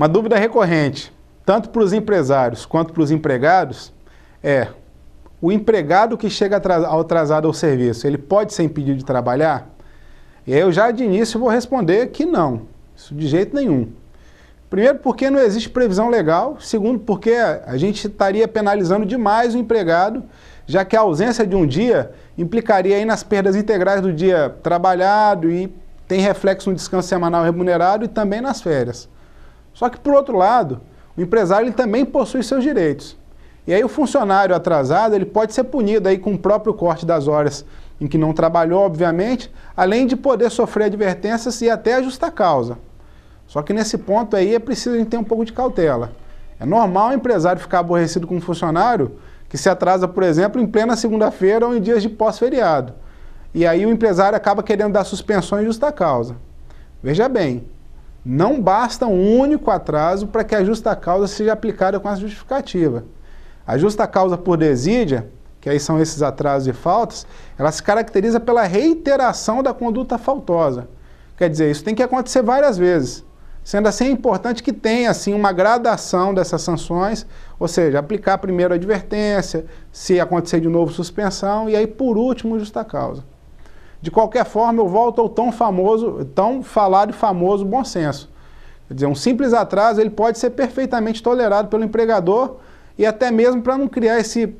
Uma dúvida recorrente, tanto para os empresários quanto para os empregados, é o empregado que chega atrasado ao serviço, ele pode ser impedido de trabalhar? E eu já de início vou responder que não, isso de jeito nenhum. Primeiro, porque não existe previsão legal. Segundo, porque a gente estaria penalizando demais o empregado, já que a ausência de um dia implicaria aí nas perdas integrais do dia trabalhado e tem reflexo no descanso semanal remunerado e também nas férias. Só que, por outro lado, o empresário ele também possui seus direitos. E aí o funcionário atrasado ele pode ser punido aí com o próprio corte das horas em que não trabalhou, obviamente, além de poder sofrer advertências e até a justa causa. Só que nesse ponto aí é preciso a gente ter um pouco de cautela. É normal o empresário ficar aborrecido com um funcionário que se atrasa, por exemplo, em plena segunda-feira ou em dias de pós-feriado. E aí o empresário acaba querendo dar suspensão em justa causa. Veja bem, não basta um único atraso para que a justa causa seja aplicada com a justificativa. A justa causa por desídia, que aí são esses atrasos e faltas, ela se caracteriza pela reiteração da conduta faltosa. Quer dizer, isso tem que acontecer várias vezes. Sendo assim, é importante que tenha assim, uma gradação dessas sanções, ou seja, aplicar primeiro a advertência, se acontecer de novo suspensão, e aí por último justa causa. De qualquer forma, eu volto ao tão famoso, tão falado e famoso bom senso. Quer dizer, um simples atraso ele pode ser perfeitamente tolerado pelo empregador e até mesmo para não criar esse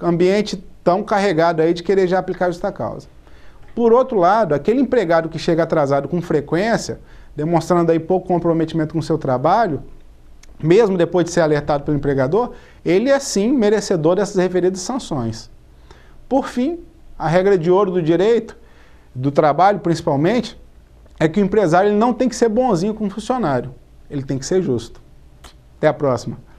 ambiente tão carregado aí de querer já aplicar justa causa. Por outro lado, aquele empregado que chega atrasado com frequência, demonstrando aí pouco comprometimento com o seu trabalho, mesmo depois de ser alertado pelo empregador, ele é sim merecedor dessas referidas sanções. Por fim, a regra de ouro do direito do trabalho, principalmente, é que o empresário ele não tem que ser bonzinho com o funcionário. Ele tem que ser justo. Até a próxima.